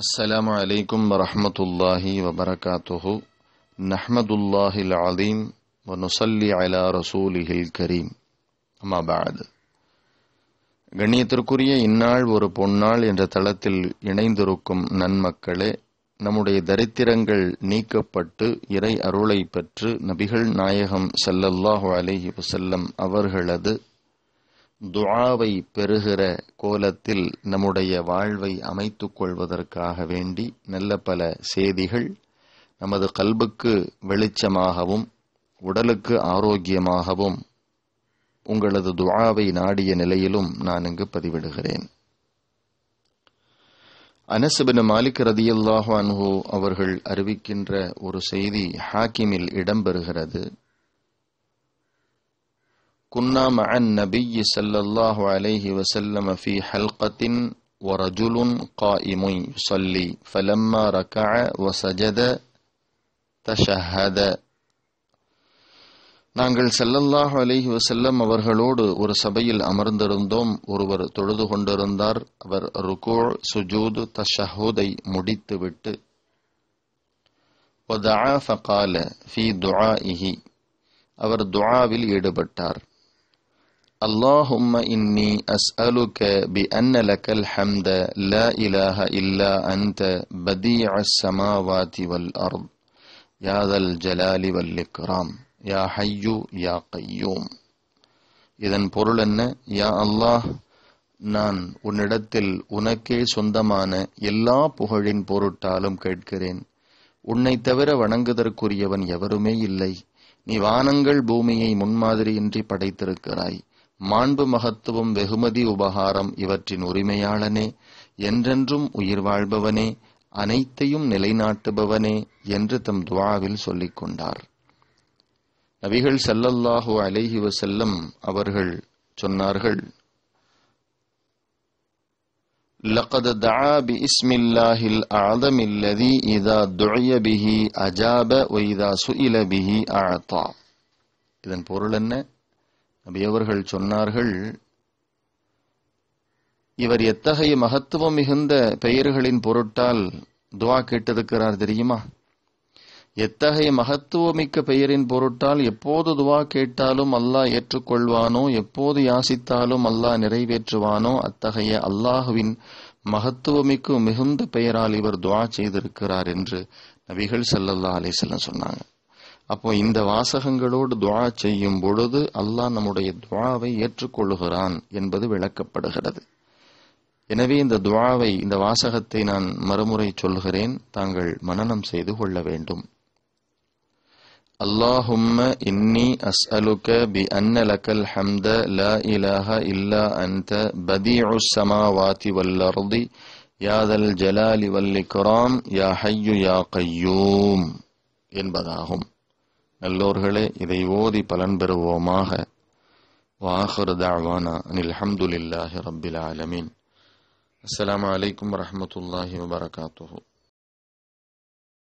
السلام عليكم ورحمة الله وبركاته نحمد الله العظيم ونصلي على رسوله الكريم أما بعد கண்ணியத்திற்குரிய இந்நாள் ஒரு பொன்னாள் என்ற தளத்தில் இணைந்திருக்கும் நன்மக்களே நம்முடைய தரித்திரங்கள் நீக்கப்பட்டு இறை அருளை பெற்று நபிகள் நாயகம் சல்லல்லாஹு அலேஹி வசல்லம் அவர்களது துவாவை பெறுகிற கோலத்தில் நம்முடைய வாழ்வை அமைத்துக் கொள்வதற்காக வேண்டி நல்ல பல செய்திகள் நமது கல்புக்கு வெளிச்சமாகவும் உடலுக்கு ஆரோக்கியமாகவும் உங்களது துவாவை நாடிய நிலையிலும் நான் இங்கு பதிவிடுகிறேன் அனசுபின் மாலிக் ரதியுல்லாஹு அன்ஹு அவர்கள் அறிவிக்கின்ற ஒரு செய்தி ஹாக்கிமில் இடம்பெறுகிறது كنا مع النبي صلى الله عليه وسلم في حلقة ورجل قائم يصلي فلما ركع وسجد تشهد நாங்கள் செல்லல்லாஹ் அலைஹி வசல்லம் அவர்களோடு ஒரு சபையில் அமர்ந்திருந்தோம் ஒருவர் தொழுது கொண்டிருந்தார் அவர் ருகோ சுஜூது தஷஹூதை முடித்துவிட்டு அவர் துஆவில் ஈடுபட்டார் இன்னி அஸ் اللهم إني أسألك بأن لك الحمد لا إله إلا أنت சமாவாதி வல் والأرض யாதல் ஜலாலி الجلال والإكرام يا حي யா قيوم இதன் பொருள் என்ன யா அல்லாஹ் நான் உன்னிடத்தில் உனக்கே சொந்தமான எல்லா புகழின் பொருட்டாலும் கேட்கிறேன் உன்னை தவிர வணங்குதற்குரியவன் எவருமே இல்லை நீ வானங்கள் பூமியை முன்மாதிரியின்றி படைத்திருக்கிறாய் மாண்பு மகத்துவம் வெகுமதி உபகாரம் இவற்றின் உரிமையாளனே என்றென்றும் உயிர் வாழ்பவனே அனைத்தையும் நிலைநாட்டுபவனே என்று தம் துவாவில் சொல்லிக் கொண்டார் நபிகள் செல்லல்லாஹு அலைஹி வசல்லம் அவர்கள் சொன்னார்கள் لقد دعا باسم الله الأعظم الذي إذا دعي به أجاب وإذا سئل به أعطى இதன் பொருள் என்ன நபியவர்கள் சொன்னார்கள் இவர் எத்தகைய மகத்துவம் மிகுந்த பெயர்களின் பொருட்டால் துவா கேட்டிருக்கிறார் தெரியுமா எத்தகைய மகத்துவமிக்க பெயரின் பொருட்டால் எப்போது துவா கேட்டாலும் அல்லாஹ் ஏற்றுக்கொள்வானோ எப்போது யாசித்தாலும் அல்லாஹ் நிறைவேற்றுவானோ அத்தகைய அல்லாஹுவின் மகத்துவமிக்கு மிகுந்த பெயரால் இவர் துவா செய்திருக்கிறார் என்று நபிகள் சல்லல்லா அலிசல்லம் சொன்னாங்க அப்போ இந்த வாசகங்களோடு துவா செய்யும் பொழுது அல்லாஹ் நம்முடைய துவாவை ஏற்றுக்கொள்கிறான் என்பது விளக்கப்படுகிறது எனவே இந்த துவாவை இந்த வாசகத்தை நான் மறுமுறை சொல்கிறேன் தாங்கள் மனநம் செய்து கொள்ள வேண்டும் அல்லாஹும்ம இன்னி அஸ்அலுக பி அன்னலக்கல் ஹம்த ல இலாஹ இல்லா அன்த பதிஉ சமாவாதி வல்லர்தி யாதல் ஜலாலி வல்லிக்ராம் யா ஹையு யா கையூம் என்பதாகும் நல்லோர்களே இதை ஓதி பலன் பெறுவோமாக வாஹர் தாழ்வானா அனில் அஹமதுல்லாஹி ரபில் ஆலமீன் அஸ்லாம் வலைக்கம் வரமத்துல்லாஹி வபரகாத்து